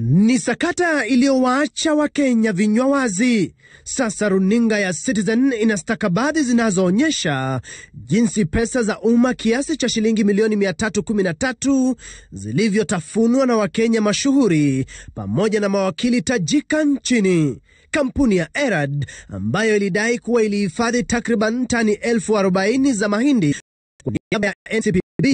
Ni sakata iliyowaacha Wakenya vinywa wazi. Sasa runinga ya Citizen ina stakabadhi zinazoonyesha jinsi pesa za umma kiasi cha shilingi milioni 313 zilivyotafunwa na Wakenya mashuhuri pamoja na mawakili tajika nchini. Kampuni ya Erad ambayo ilidai kuwa ilihifadhi takriban tani elfu arobaini za mahindi kwa niaba ya NCPB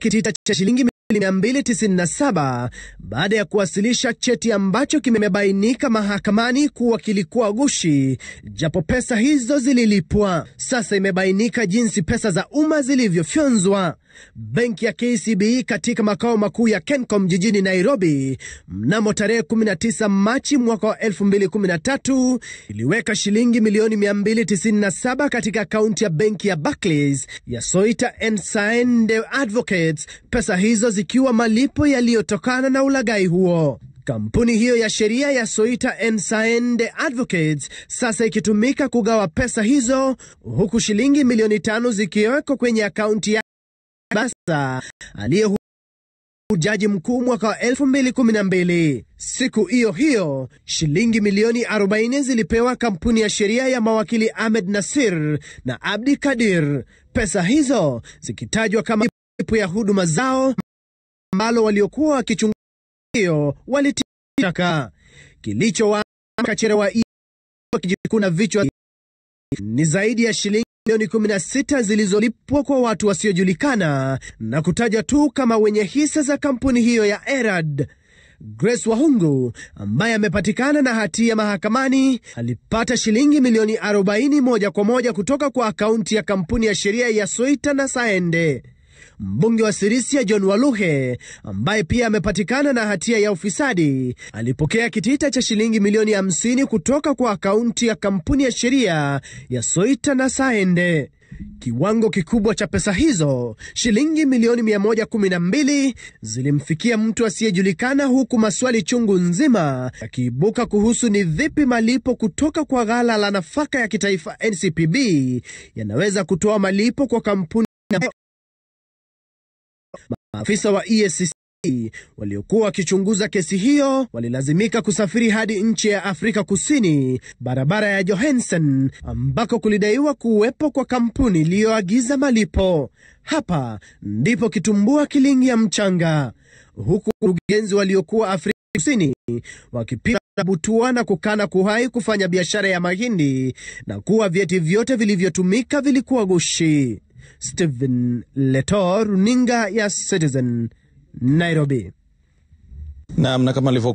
kitita cha shilingi 297 baada ya kuwasilisha cheti ambacho kimebainika mahakamani kuwa kilikuwa gushi, japo pesa hizo zililipwa. Sasa imebainika jinsi pesa za umma zilivyofyonzwa. Benki ya KCB katika makao makuu ya Kencom jijini Nairobi mnamo tarehe 19 Machi mwaka wa 2013 iliweka shilingi milioni 297 katika akaunti ya benki ya Barclays ya Soita and Sande Advocates. Pesa hizo zikiwa malipo yaliyotokana na ulaghai huo. Kampuni hiyo ya sheria ya Soita Ensaende Advocates sasa ikitumika kugawa pesa hizo huku shilingi milioni tano zikiwekwa kwenye akaunti ya Basa aliye Jaji mkuu mwaka wa elfu mbili kumi na mbili Siku hiyo hiyo shilingi milioni 40 zilipewa kampuni ya sheria ya mawakili Ahmed Nasir na Abdi Kadir, pesa hizo zikitajwa kama ya huduma zao ambalo waliokuwa wakichunguza hiyo walitia shaka. wa kijikuna vichwa ni zaidi ya shilingi milioni 16 zilizolipwa kwa watu wasiojulikana na kutaja tu kama wenye hisa za kampuni hiyo ya Erad. Grace Wahungu ambaye amepatikana na hatia mahakamani alipata shilingi milioni 40 moja kwa moja kutoka kwa akaunti ya kampuni ya sheria ya Soita na Saende. Mbunge wa Sirisia John Waluhe ambaye pia amepatikana na hatia ya ufisadi alipokea kitita cha shilingi milioni 50 kutoka kwa akaunti ya kampuni ya sheria ya Soita na Saende. Kiwango kikubwa cha pesa hizo, shilingi milioni 112, zilimfikia mtu asiyejulikana, huku maswali chungu nzima yakiibuka kuhusu ni vipi malipo kutoka kwa ghala la nafaka ya kitaifa NCPB yanaweza kutoa malipo kwa kampuni Maafisa wa EACC waliokuwa wakichunguza kesi hiyo walilazimika kusafiri hadi nchi ya Afrika Kusini, barabara ya Johansen, ambako kulidaiwa kuwepo kwa kampuni iliyoagiza malipo. Hapa ndipo kitumbua kiliingia mchanga, huku wakurugenzi waliokuwa Afrika Kusini wakipiga butua na kukana kuhai kufanya biashara ya mahindi na kuwa vyeti vyote vilivyotumika vilikuwa gushi. Stephen Leto, runinga ya Citizen Nairobi. Naam, na kama alivyo